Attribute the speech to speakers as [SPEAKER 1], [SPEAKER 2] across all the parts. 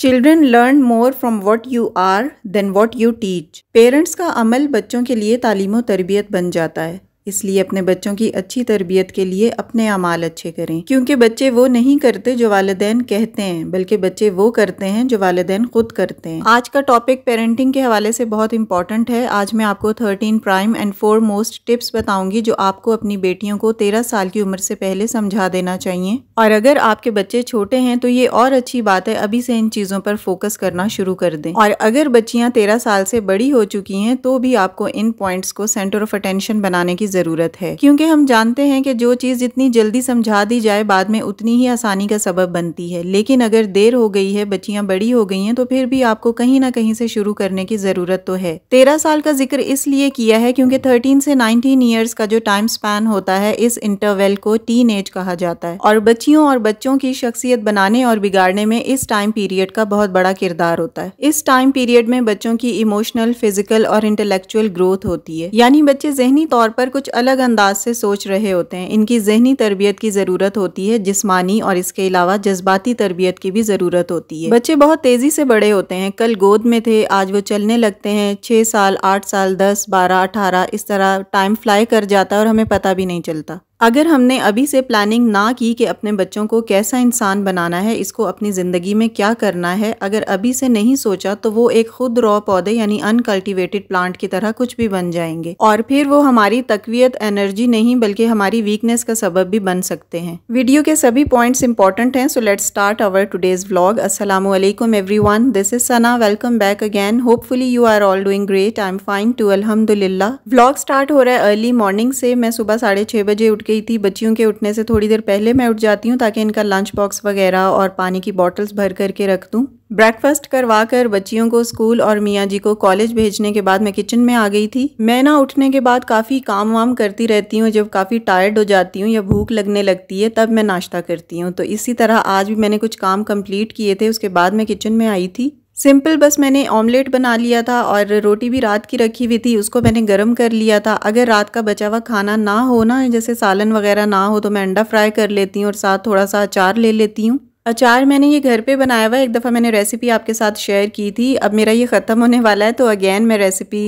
[SPEAKER 1] children learn more from what you are than what you teach parents का अमल बच्चों के लिए तालीम तरबियत बन जाता है इसलिए अपने बच्चों की अच्छी तरबियत के लिए अपने अमाल अच्छे करें क्योंकि बच्चे वो नहीं करते जो वालदेन कहते हैं बल्कि बच्चे वो करते हैं जो वालदेन खुद करते हैं आज का टॉपिक पेरेंटिंग के हवाले से बहुत इंपॉर्टेंट है आज मैं आपको thirteen prime and foremost tips बताऊंगी जो आपको अपनी बेटियों को तेरह साल की उम्र से पहले समझा देना चाहिए और अगर आपके बच्चे छोटे हैं तो ये और अच्छी बात है अभी से इन चीज़ों पर फोकस करना शुरू कर दें और अगर बच्चियां तेरह साल से बड़ी हो चुकी हैं तो भी आपको इन पॉइंट्स को सेंटर ऑफ अटेंशन बनाने की ज़रूरत है क्योंकि हम जानते हैं कि जो चीज़ जितनी जल्दी समझा दी जाए बाद में उतनी ही आसानी का सबब बनती है लेकिन अगर देर हो गई है बच्चियाँ बड़ी हो गई हैं तो फिर भी आपको कहीं ना कहीं से शुरू करने की ज़रूरत तो है तेरह साल का जिक्र इसलिए किया है क्योंकि थर्टीन से नाइनटीन ईयर्स का जो टाइम स्पैन होता है इस इंटरवेल को टीन एज कहा जाता है और बच्चियों और बच्चों की शख्सियत बनाने और बिगाड़ने में इस टाइम पीरियड का बहुत बड़ा किरदार होता है इस टाइम पीरियड में बच्चों की इमोशनल फिजिकल और इंटेलेक्चुअल ग्रोथ होती है यानी बच्चे जहनी तौर पर कुछ अलग अंदाज से सोच रहे होते हैं इनकी जहनी तरबियत की ज़रूरत होती है जिस्मानी और इसके अलावा जज्बाती तरबियत की भी ज़रूरत होती है बच्चे बहुत तेज़ी से बड़े होते हैं कल गोद में थे आज वो चलने लगते हैं छह साल आठ साल दस बारह अठारह इस तरह टाइम फ्लाई कर जाता है और हमें पता भी नहीं चलता अगर हमने अभी से प्लानिंग ना की कि अपने बच्चों को कैसा इंसान बनाना है इसको अपनी ज़िंदगी में क्या करना है अगर अभी से नहीं सोचा तो वो एक खुद रॉ पौधे यानी अनकल्टिवेटेड प्लांट की तरह कुछ भी बन जाएंगे और फिर वो हमारी तकवीत एनर्जी नहीं बल्कि हमारी वीकनेस का सबब भी बन सकते हैं वीडियो के सभी पॉइंट्स इंपॉर्टेंट हैं so let start our today's vlog असलम everyone this is Sana welcome back again hopefully you are all doing great I am fine too अलहमदुल्ला व्लॉग स्टार्ट हो रहा है अर्ली मॉर्निंग से मैं सुबह साढ़े बजे उठ गई थी बच्चियों के उठने से थोड़ी देर पहले मैं उठ जाती हूँ ताकि इनका लंच बॉक्स वगैरह और पानी की बॉटल्स भर करके रख दूँ ब्रेकफास्ट करवा कर बच्चियों को स्कूल और मियाँ जी को कॉलेज भेजने के बाद मैं किचन में आ गई थी मैं ना उठने के बाद काफ़ी काम वाम करती रहती हूँ जब काफ़ी टायर्ड हो जाती हूँ या भूख लगने लगती है तब मैं नाश्ता करती हूँ तो इसी तरह आज भी मैंने कुछ काम कंप्लीट किए थे उसके बाद मैं किचन में आई थी सिंपल बस मैंने ऑमलेट बना लिया था और रोटी भी रात की रखी हुई थी उसको मैंने गर्म कर लिया था अगर रात का बचा हुआ खाना ना हो ना जैसे सालन वगैरह ना हो तो मैं अंडा फ्राई कर लेती हूँ और साथ थोड़ा सा अचार ले लेती हूँ अचार मैंने ये घर पे बनाया हुआ है एक दफ़ा मैंने रेसिपी आपके साथ शेयर की थी अब मेरा ये ख़त्म होने वाला है तो अगेन मैं रेसिपी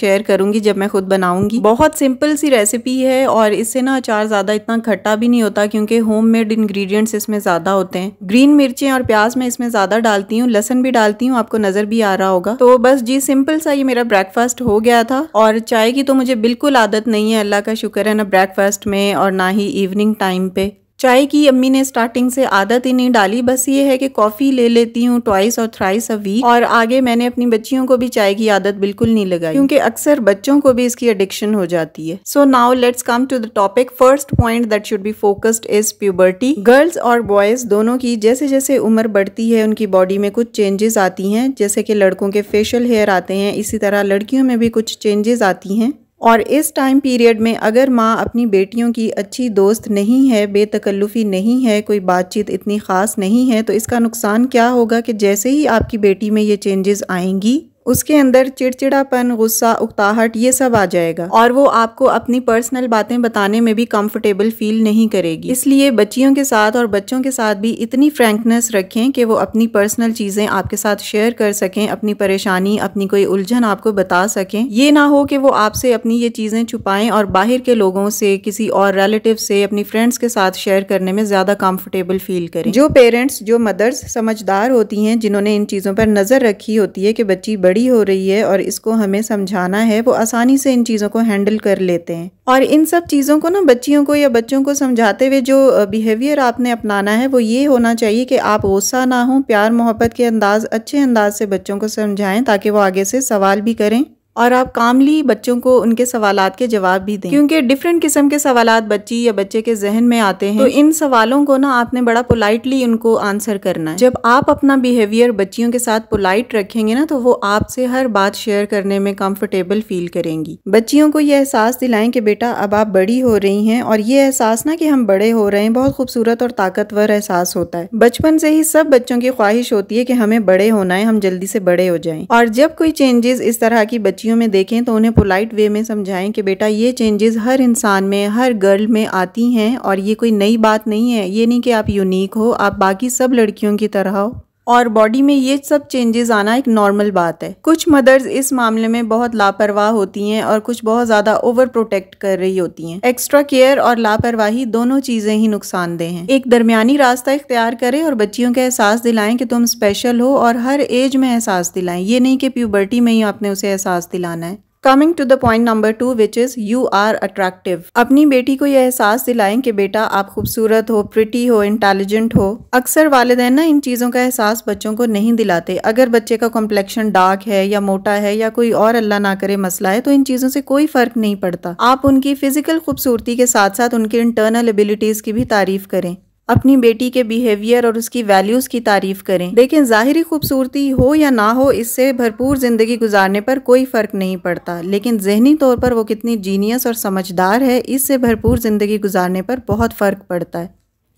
[SPEAKER 1] शेयर करूँगी जब मैं खुद बनाऊँगी बहुत सिंपल सी रेसिपी है और इससे ना अचार ज़्यादा इतना खट्टा भी नहीं होता क्योंकि होम मेड इन्ग्रीडियंट्स इसमें ज़्यादा होते हैं ग्रीन मिर्चें और प्याज मैं इसमें ज़्यादा डालती हूँ लहसन भी डालती हूँ आपको नज़र भी आ रहा होगा तो बस जी सिंपल सा ये मेरा ब्रेकफास्ट हो गया था और चाय की तो मुझे बिल्कुल आदत नहीं है अल्लाह का शुक्र है ना ब्रेकफास्ट में और ना ही इवनिंग टाइम पे चाय की अम्मी ने स्टार्टिंग से आदत ही नहीं डाली बस ये है कि कॉफ़ी ले लेती हूँ ट्वाइस और थ्राइस अ वीक और आगे मैंने अपनी बच्चियों को भी चाय की आदत बिल्कुल नहीं लगाई क्योंकि अक्सर बच्चों को भी इसकी एडिक्शन हो जाती है so now let's come to the topic first point that should be focused is puberty girls और बॉयज दोनों की जैसे जैसे उम्र बढ़ती है उनकी बॉडी में कुछ चेंजेस आती है जैसे की लड़कों के फेशियल हेयर आते हैं इसी तरह लड़कियों में भी कुछ चेंजेस आती है और इस टाइम पीरियड में अगर माँ अपनी बेटियों की अच्छी दोस्त नहीं है बेतकल्लुफ़ी नहीं है कोई बातचीत इतनी ख़ास नहीं है तो इसका नुकसान क्या होगा कि जैसे ही आपकी बेटी में ये चेंजेस आएंगी उसके अंदर चिड़चिड़ापन गुस्सा उकताहट ये सब आ जाएगा और वो आपको अपनी पर्सनल बातें बताने में भी कंफर्टेबल फील नहीं करेगी इसलिए बच्चियों के साथ और बच्चों के साथ भी इतनी फ्रैंकनेस रखें कि वो अपनी पर्सनल चीज़ें आपके साथ शेयर कर सकें अपनी परेशानी अपनी कोई उलझन आपको बता सकें ये ना हो कि वो आपसे अपनी ये चीज़ें छुपाएं और बाहर के लोगों से किसी और रिलेटिव से अपनी फ्रेंड्स के साथ शेयर करने में ज़्यादा कंफर्टेबल फील करें जो पेरेंट्स जो मदर्स समझदार होती हैं जिन्होंने इन चीज़ों पर नज़र रखी होती है कि बच्ची बड़ी हो रही है और इसको हमें समझाना है वो आसानी से इन चीज़ों को हैंडल कर लेते हैं और इन सब चीज़ों को ना बच्चियों को या बच्चों को समझाते हुए जो बिहेवियर आपने अपनाना है वो ये होना चाहिए कि आप गुस्सा ना हो प्यार मोहब्बत के अंदाज अच्छे अंदाज से बच्चों को समझाएं ताकि वो आगे से सवाल भी करें और आप कामली बच्चों को उनके सवालात के जवाब भी दें क्योंकि डिफरेंट किस्म के सवालात बच्ची या बच्चे के जहन में आते हैं तो इन सवालों को ना आपने बड़ा पोलाइटली उनको आंसर करना है जब आप अपना बिहेवियर बच्चियों के साथ पोलाइट रखेंगे ना तो वो आपसे हर बात शेयर करने में कंफर्टेबल फील करेंगी बच्चियों को ये एहसास दिलाएं कि बेटा अब आप बड़ी हो रही है और ये एहसास ना कि हम बड़े हो रहे हैं बहुत खूबसूरत और ताकतवर एहसास होता है बचपन से ही सब बच्चों की ख्वाहिश होती है कि हमें बड़े होना है हम जल्दी से बड़े हो जाए और जब कोई चेंजेस इस तरह की बच्ची बच्चियों में देखें तो उन्हें पोलाइट वे में समझाएं कि बेटा ये चेंजेस हर इंसान में हर गर्ल में आती हैं और ये कोई नई बात नहीं है ये नहीं कि आप यूनिक हो आप बाकी सब लड़कियों की तरह हो और बॉडी में ये सब चेंजेस आना एक नॉर्मल बात है कुछ मदर्स इस मामले में बहुत लापरवाह होती हैं और कुछ बहुत ज़्यादा ओवर प्रोटेक्ट कर रही होती हैं एक्स्ट्रा केयर और लापरवाही दोनों चीज़ें ही नुकसानदेह हैं एक दरमियानी रास्ता इख्तियार करें और बच्चियों का एहसास दिलाएं कि तुम स्पेशल हो और हर एज में एहसास दिलाएं ये नहीं कि प्यूबर्टी में ही आपने उसे एहसास दिलाना है coming to the point number two which is you are attractive अपनी बेटी को यह एहसास दिलाएं कि बेटा आप खूबसूरत हो प्रिटी हो इंटेलिजेंट हो अक्सर वालदे ना इन चीज़ों का एहसास बच्चों को नहीं दिलाते अगर बच्चे का कॉम्प्लेक्शन डार्क है या मोटा है या कोई और अल्लाह ना करे मसला है तो इन चीज़ों से कोई फ़र्क नहीं पड़ता आप उनकी फिजिकल खूबसूरती के साथ साथ उनकी इंटरनल एबिलिटीज़ की भी तारीफ करें अपनी बेटी के बिहेवियर और उसकी वैल्यूज की तारीफ करें लेकिन ज़ाहरी खूबसूरती हो या ना हो इससे भरपूर ज़िंदगी गुजारने पर कोई फ़र्क नहीं पड़ता लेकिन जहनी तौर पर वो कितनी जीनियस और समझदार है इससे भरपूर ज़िंदगी गुजारने पर बहुत फ़र्क पड़ता है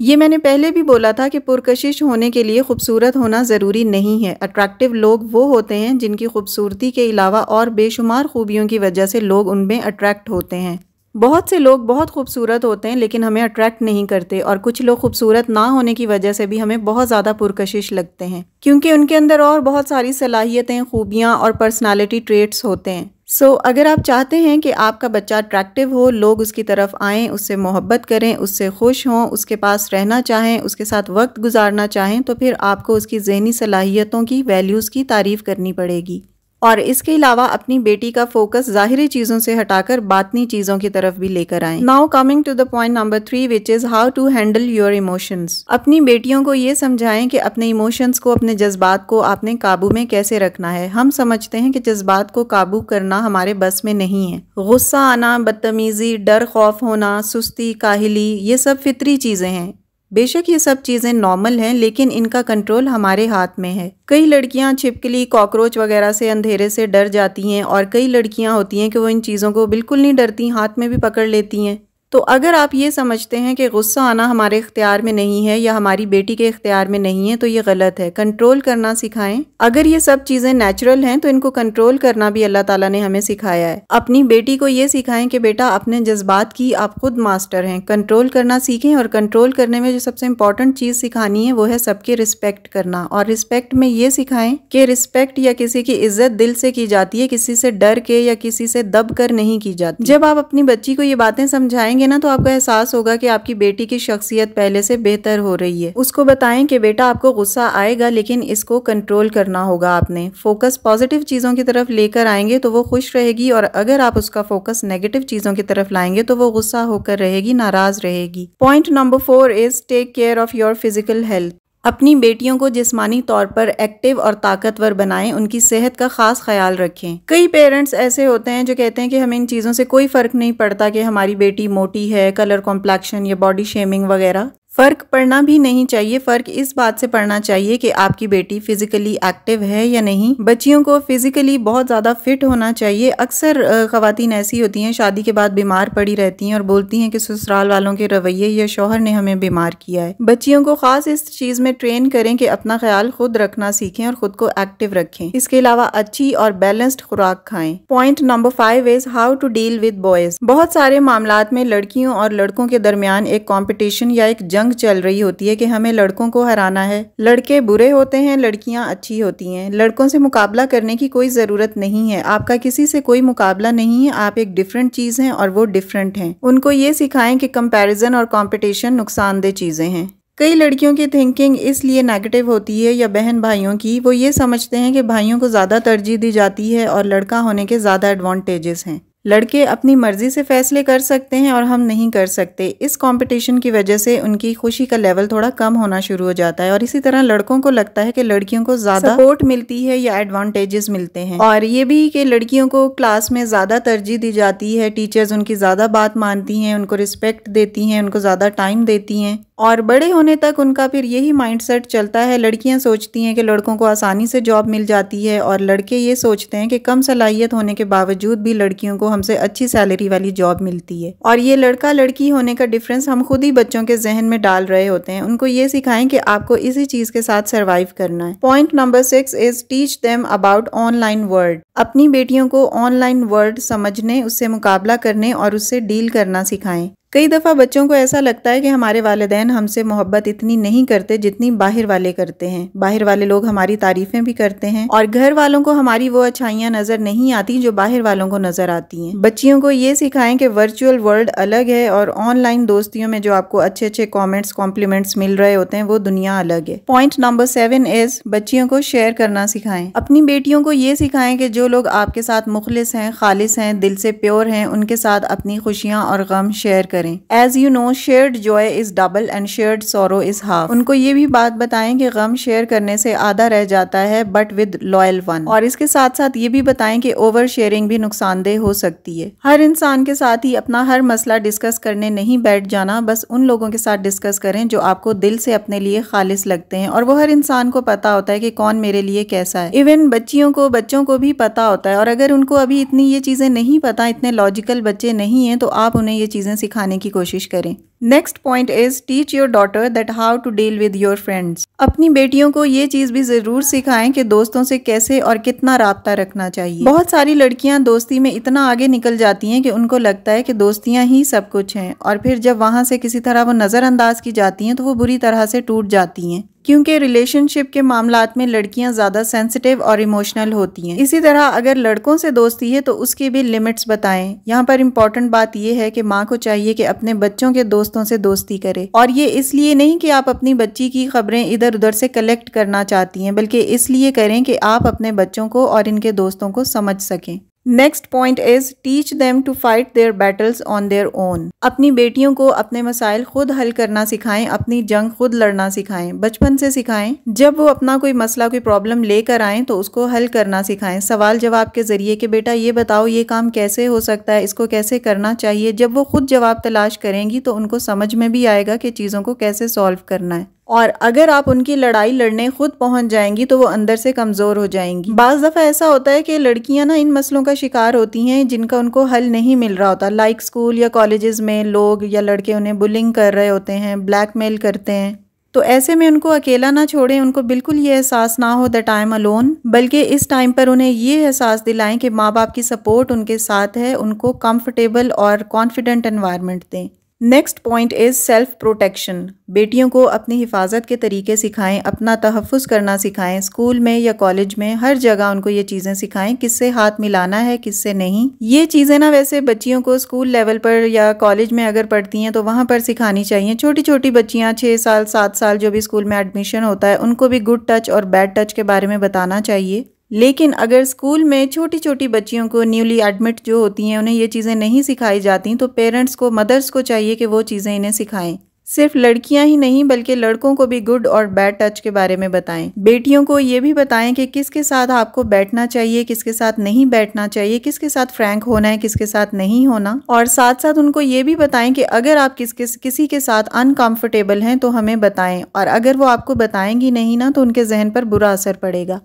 [SPEAKER 1] ये मैंने पहले भी बोला था कि पुरकशिश होने के लिए खूबसूरत होना ज़रूरी नहीं है अट्रैक्टिव लोग वो होते हैं जिनकी खूबसूरती के अलावा और बेशुमार खूबियों की वजह से लोग उनमें अट्रैक्ट होते हैं बहुत से लोग बहुत खूबसूरत होते हैं लेकिन हमें अट्रैक्ट नहीं करते और कुछ लोग खूबसूरत ना होने की वजह से भी हमें बहुत ज़्यादा पुरकशिश लगते हैं क्योंकि उनके अंदर और बहुत सारी सलाहियतें खूबियाँ और पर्सनालिटी ट्रेट्स होते हैं सो so, अगर आप चाहते हैं कि आपका बच्चा अट्रैक्टिव हो लोग उसकी तरफ आएँ उससे मोहब्बत करें उससे खुश हों उसके पास रहना चाहें उसके साथ वक्त गुजारना चाहें तो फिर आपको उसकी जहनी सलाहियतों की वैल्यूज़ की तारीफ़ करनी पड़ेगी और इसके अलावा अपनी बेटी का फोकस ज़ाहरी चीज़ों से हटाकर बातनी चीज़ों की तरफ भी लेकर आए now coming to the point number three which is how to handle your emotions अपनी बेटियों को ये समझाएं कि अपने इमोशंस को अपने जज्बात को आपने काबू में कैसे रखना है हम समझते हैं कि जज्बात को काबू करना हमारे बस में नहीं है गुस्सा आना बदतमीज़ी डर खौफ होना सुस्ती काहली ये सब फितरी चीज़ें हैं बेशक ये सब चीज़ें नॉर्मल हैं लेकिन इनका कंट्रोल हमारे हाथ में है कई लड़कियां छिपकली कॉकरोच वगैरह से अंधेरे से डर जाती हैं और कई लड़कियां होती हैं कि वो इन चीज़ों को बिल्कुल नहीं डरती हाथ में भी पकड़ लेती हैं तो अगर आप ये समझते हैं कि गुस्सा आना हमारे इख्तियार में नहीं है या हमारी बेटी के इख्तियार में नहीं है तो ये गलत है कंट्रोल करना सिखाएं अगर ये सब चीज़ें नेचुरल हैं तो इनको कंट्रोल करना भी अल्लाह ताला ने हमें सिखाया है अपनी बेटी को ये सिखाएं कि बेटा अपने जज्बात की आप खुद मास्टर हैं कंट्रोल करना सीखें और कंट्रोल करने में जो सबसे इंपॉर्टेंट चीज़ सिखानी है वो है सबके रिस्पेक्ट करना और रिस्पेक्ट में ये सिखाएं कि रिस्पेक्ट या किसी की इज्जत दिल से की जाती है किसी से डर के या किसी से दब कर नहीं की जाती जब आप अपनी बच्ची को ये बातें समझाएंगे करेंगे ना तो आपको एहसास होगा कि आपकी बेटी की शख्सियत पहले से बेहतर हो रही है उसको बताएं कि बेटा आपको गुस्सा आएगा लेकिन इसको कंट्रोल करना होगा आपने फोकस पॉजिटिव चीज़ों की तरफ लेकर आएंगे तो वो खुश रहेगी और अगर आप उसका फोकस नेगेटिव चीज़ों की तरफ लाएंगे तो वो गुस्सा होकर रहेगी नाराज रहेगी point number four is take care of your physical health अपनी बेटियों को जिस्मानी तौर पर एक्टिव और ताकतवर बनाएं उनकी सेहत का खास ख्याल रखें कई पेरेंट्स ऐसे होते हैं जो कहते हैं कि हमें इन चीज़ों से कोई फ़र्क नहीं पड़ता कि हमारी बेटी मोटी है कलर कॉम्प्लेक्शन या बॉडी शेमिंग वगैरह फ़र्क पड़ना भी नहीं चाहिए फ़र्क इस बात से पड़ना चाहिए कि आपकी बेटी फिज़िकली एक्टिव है या नहीं बच्चियों को फिज़िकली बहुत ज़्यादा फिट होना चाहिए अक्सर ख़वातीन ऐसी होती हैं शादी के बाद बीमार पड़ी रहती हैं और बोलती हैं कि ससुराल वालों के रवैये या शोहर ने हमें बीमार किया है बच्चियों को ख़ास इस चीज़ में ट्रेन करें कि अपना ख्याल खुद रखना सीखें और ख़ुद को एक्टिव रखें इसके अलावा अच्छी और बैलेंस्ड खुराक खाएं point number five is how to deal with boys बहुत सारे मामला में लड़कियों और लड़कों के दरमियान एक कॉम्पिटिशन या एक जंग जंग चल रही होती है कि हमें लड़कों को हराना है लड़के बुरे होते हैं लड़कियां अच्छी होती हैं लड़कों से मुकाबला करने की कोई ज़रूरत नहीं है आपका किसी से कोई मुकाबला नहीं है आप एक डिफरेंट चीज़ हैं और वो डिफरेंट हैं उनको ये सिखाएं कि कंपैरिजन और कंपटीशन नुकसानदेह चीज़ें हैं कई लड़कियों की थिंकिंग इसलिए नेगेटिव होती है या बहन भाइयों की वो ये समझते हैं कि भाइयों को ज़्यादा तरजीह दी जाती है और लड़का होने के ज़्यादा एडवांटेजेस हैं लड़के अपनी मर्ज़ी से फ़ैसले कर सकते हैं और हम नहीं कर सकते इस कंपटीशन की वजह से उनकी खुशी का लेवल थोड़ा कम होना शुरू हो जाता है और इसी तरह लड़कों को लगता है कि लड़कियों को ज़्यादा सपोर्ट मिलती है या एडवांटेजेस मिलते हैं और ये भी कि लड़कियों को क्लास में ज़्यादा तरजीह दी जाती है टीचर्स उनकी ज़्यादा बात मानती हैं उनको रिस्पेक्ट देती हैं उनको ज़्यादा टाइम देती हैं और बड़े होने तक उनका फिर यही माइंडसेट चलता है लड़कियां सोचती हैं कि लड़कों को आसानी से जॉब मिल जाती है और लड़के ये सोचते हैं कि कम सलाहियत होने के बावजूद भी लड़कियों को हमसे अच्छी सैलरी वाली जॉब मिलती है और ये लड़का लड़की होने का डिफरेंस हम खुद ही बच्चों के जहन में डाल रहे होते हैं उनको ये सिखाएं कि आपको इसी चीज के साथ सर्वाइव करना है point number six is teach them about online world अपनी बेटियों को ऑनलाइन वर्ड समझने उससे मुकाबला करने और उससे डील करना सिखाएं कई दफ़ा बच्चों को ऐसा लगता है कि हमारे वालदेन हमसे मोहब्बत इतनी नहीं करते जितनी बाहर वाले करते हैं बाहर वाले लोग हमारी तारीफें भी करते हैं और घर वालों को हमारी वो अच्छाइयाँ नज़र नहीं आती जो बाहर वालों को नज़र आती हैं बच्चियों को ये सिखाएं कि वर्चुअल वर्ल्ड अलग है और ऑनलाइन दोस्तियों में जो आपको अच्छे अच्छे कॉमेंट्स कॉम्प्लीमेंट्स मिल रहे होते हैं वो दुनिया अलग है पॉइंट नंबर सेवन इज बच्चियों को शेयर करना सिखाएं अपनी बेटियों को ये सिखाएं कि जो लोग आपके साथ मुखलिस हैं खालिस हैं दिल से प्योर हैं उनके साथ अपनी खुशियाँ और गम शेयर करें as you know shared joy is double and shared sorrow is half उनको ये भी बात बताएं कि गम शेयर करने से आधा रह जाता है बट विद लॉयल वन और इसके साथ साथ ये भी बताएं कि ओवर शेयरिंग भी नुकसानदेह हो सकती है हर इंसान के साथ ही अपना हर मसला डिस्कस करने नहीं बैठ जाना बस उन लोगों के साथ डिस्कस करें जो आपको दिल से अपने लिए खालिस लगते हैं और वो हर इंसान को पता होता है कि कौन मेरे लिए कैसा है इवन बच्चियों को बच्चों को भी पता पता होता है और अगर उनको अभी इतनी ये चीज़ें नहीं पता इतने लॉजिकल बच्चे नहीं हैं तो आप उन्हें ये चीज़ें सिखाने की कोशिश करें next point is teach your daughter that how to deal with your friends अपनी बेटियों को ये चीज़ भी ज़रूर सिखाएं कि दोस्तों से कैसे और कितना रबता रखना चाहिए बहुत सारी लड़कियां दोस्ती में इतना आगे निकल जाती हैं कि उनको लगता है कि दोस्तियां ही सब कुछ हैं और फिर जब वहाँ से किसी तरह वो नज़रअंदाज की जाती हैं तो वो बुरी तरह से टूट जाती हैं क्योंकि रिलेशनशिप के मामला में लड़कियां ज़्यादा सेंसिटिव और इमोशनल होती हैं इसी तरह अगर लड़कों से दोस्ती है तो उसकी भी लिमिट्स बताएं यहाँ पर इम्पोर्टेंट बात यह है कि माँ को चाहिए कि अपने बच्चों के दोस्तों से दोस्ती करे और ये इसलिए नहीं कि आप अपनी बच्ची की खबरें इधर उधर से कलेक्ट करना चाहती हैं बल्कि इसलिए करें कि आप अपने बच्चों को और इनके दोस्तों को समझ सकें next point is teach them to fight their battles on their own अपनी बेटियों को अपने मसाइल खुद हल करना सिखाएं अपनी जंग खुद लड़ना सिखाएं बचपन से सिखाएं जब वो अपना कोई मसला कोई प्रॉब्लम लेकर आए तो उसको हल करना सिखाएं सवाल जवाब के जरिए कि बेटा ये बताओ ये काम कैसे हो सकता है इसको कैसे करना चाहिए जब वो खुद जवाब तलाश करेंगी तो उनको समझ में भी आएगा कि चीज़ों को कैसे सॉल्व करना है और अगर आप उनकी लड़ाई लड़ने खुद पहुंच जाएंगी तो वो अंदर से कमज़ोर हो जाएंगी बज़ दफ़ा ऐसा होता है कि लड़कियां ना इन मसलों का शिकार होती हैं जिनका उनको हल नहीं मिल रहा होता लाइक स्कूल या कॉलेज़ में लोग या लड़के उन्हें बुलिंग कर रहे होते हैं ब्लैकमेल करते हैं तो ऐसे में उनको अकेला ना छोड़ें उनको बिल्कुल ये एहसास ना हो द टाइम अलोन बल्कि इस टाइम पर उन्हें ये एहसास दिलाएं कि माँ बाप की सपोर्ट उनके साथ है उनको कंफर्टेबल और कॉन्फिडेंट इन्वायरमेंट दें next point is self protection बेटियों को अपनी हिफाजत के तरीके सिखाएं अपना तहफ़ करना सिखाएं स्कूल में या कॉलेज में हर जगह उनको ये चीज़ें सिखाएं किससे हाथ मिलाना है किससे नहीं ये चीज़ें ना वैसे बच्चियों को स्कूल लेवल पर या कॉलेज में अगर पढ़ती हैं तो वहाँ पर सिखानी चाहिए छोटी छोटी बच्चियाँ छः साल सात साल जो भी स्कूल में एडमिशन होता है उनको भी गुड टच और बैड टच के बारे में बताना चाहिए लेकिन अगर स्कूल में छोटी छोटी बच्चियों को न्यूली एडमिट जो होती हैं उन्हें ये चीज़ें नहीं सिखाई जाती तो पेरेंट्स को मदर्स को चाहिए कि वो चीज़ें इन्हें सिखाएं सिर्फ लड़कियां ही नहीं बल्कि लड़कों को भी गुड और बैड टच के बारे में बताएं बेटियों को ये भी बताएं कि किसके साथ आपको बैठना चाहिए किसके साथ नहीं बैठना चाहिए किसके साथ फ्रैंक होना है किसके साथ नहीं होना और साथ साथ उनको ये भी बताएं कि अगर आप किस किस किसी के साथ अनकम्फर्टेबल हैं तो हमें बताएं और अगर वो आपको बताएंगी नहीं ना तो उनके जहन पर बुरा असर पड़ेगा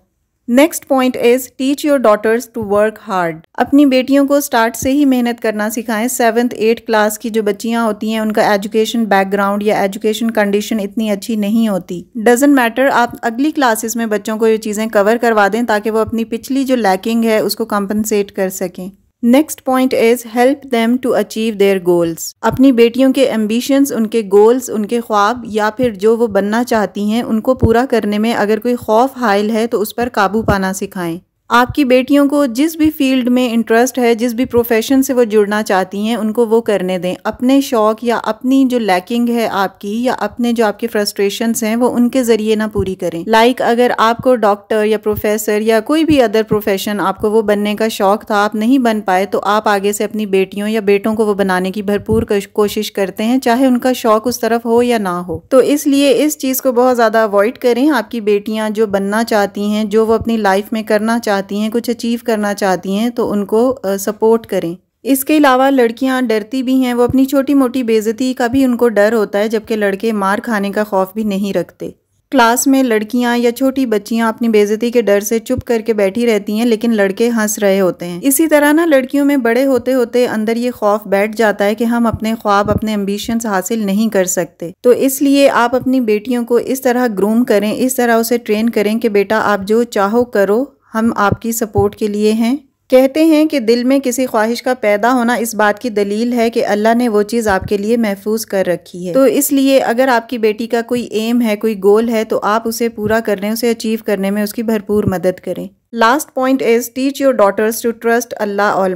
[SPEAKER 1] next point is teach your daughters to work hard अपनी बेटियों को स्टार्ट से ही मेहनत करना सिखाएं सेवन्थ एट क्लास की जो बच्चियां होती हैं उनका एजुकेशन बैकग्राउंड या एजुकेशन कंडीशन इतनी अच्छी नहीं होती डजेंट मैटर आप अगली क्लासेस में बच्चों को ये चीज़ें कवर करवा दें ताकि वो अपनी पिछली जो लैकिंग है उसको कंपनसेट कर सकें next point is help them to achieve their goals अपनी बेटियों के एम्बिशंस उनके गोल्स उनके ख्वाब या फिर जो वो बनना चाहती हैं उनको पूरा करने में अगर कोई खौफ हायल है तो उस पर काबू पाना सिखाएं आपकी बेटियों को जिस भी फील्ड में इंटरेस्ट है जिस भी प्रोफेशन से वो जुड़ना चाहती हैं उनको वो करने दें अपने शौक़ या अपनी जो लैकिंग है आपकी या अपने जो आपके फ्रस्ट्रेशंस हैं वो उनके ज़रिए ना पूरी करें लाइक like अगर आपको डॉक्टर या प्रोफेसर या कोई भी अदर प्रोफेशन आपको वो बनने का शौक़ था आप नहीं बन पाए तो आप आगे से अपनी बेटियों या बेटों को वो बनाने की भरपूर कोशिश करते हैं चाहे उनका शौक़ उस तरफ हो या ना हो तो इसलिए इस चीज़ को बहुत ज़्यादा अवॉइड करें आपकी बेटियाँ जो बनना चाहती हैं जो वो अपनी लाइफ में करना चाह चाहती हैं कुछ अचीव करना चाहती हैं तो उनको सपोर्ट करें इसके अलावा लड़कियां डरती भी हैं वो अपनी छोटी मोटी बेज़ती का भी उनको डर होता है जबकि लड़के मार खाने का खौफ भी नहीं रखते क्लास में लड़कियां या छोटी बच्चियां अपनी बेजती के डर से चुप करके बैठी रहती हैं लेकिन लड़के हंस रहे होते हैं इसी तरह ना लड़कियों में बड़े होते होते अंदर ये खौफ बैठ जाता है कि हम अपने ख्वाब अपने एम्बिशंस हासिल नहीं कर सकते तो इसलिए आप अपनी बेटियों को इस तरह ग्रूम करें इस तरह उसे ट्रेन करें कि बेटा आप जो चाहो करो हम आपकी सपोर्ट के लिए हैं कहते हैं कि दिल में किसी ख्वाहिश का पैदा होना इस बात की दलील है कि अल्लाह ने वो चीज़ आपके लिए महफूज कर रखी है तो इसलिए अगर आपकी बेटी का कोई एम है कोई गोल है तो आप उसे पूरा करने उसे अचीव करने में उसकी भरपूर मदद करें last point is teach your daughters to trust Allah all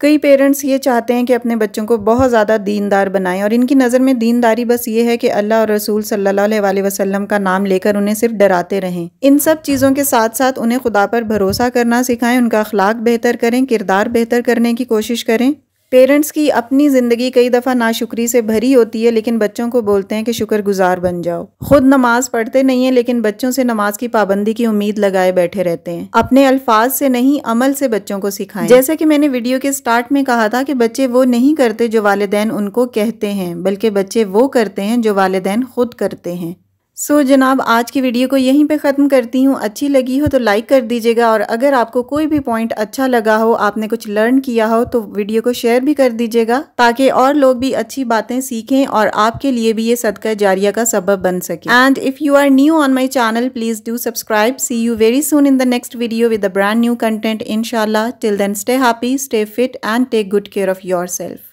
[SPEAKER 1] कई पेरेंट्स ये चाहते हैं कि अपने बच्चों को बहुत ज़्यादा दीनदार बनाएं और इनकी नज़र में दीनदारी बस ये है कि अल्लाह और रसूल सल्लल्लाहु अलैहि का नाम लेकर उन्हें सिर्फ डराते रहें इन सब चीज़ों के साथ साथ उन्हें खुदा पर भरोसा करना सिखाएं उनका अखलाक बेहतर करें किरदार बेहतर करने की कोशिश करें पेरेंट्स की अपनी ज़िंदगी कई दफ़ा नाशुक्री से भरी होती है लेकिन बच्चों को बोलते हैं कि शुक्रगुजार बन जाओ खुद नमाज पढ़ते नहीं है लेकिन बच्चों से नमाज की पाबंदी की उम्मीद लगाए बैठे रहते हैं अपने अल्फाज से नहीं अमल से बच्चों को सिखाएं जैसे कि मैंने वीडियो के स्टार्ट में कहा था कि बच्चे वो नहीं करते जो वालदेन उनको कहते हैं बल्कि बच्चे वो करते हैं जो वालदेन खुद करते हैं सो so, जनाब आज की वीडियो को यहीं पे ख़त्म करती हूँ अच्छी लगी हो तो लाइक कर दीजिएगा और अगर आपको कोई भी पॉइंट अच्छा लगा हो आपने कुछ लर्न किया हो तो वीडियो को शेयर भी कर दीजिएगा ताकि और लोग भी अच्छी बातें सीखें और आपके लिए भी ये सदका जारिया का सबब बन सके and if you are new on my channel please do subscribe see you very soon in the next video with a brand new content in till then stay happy stay fit and take good care of your self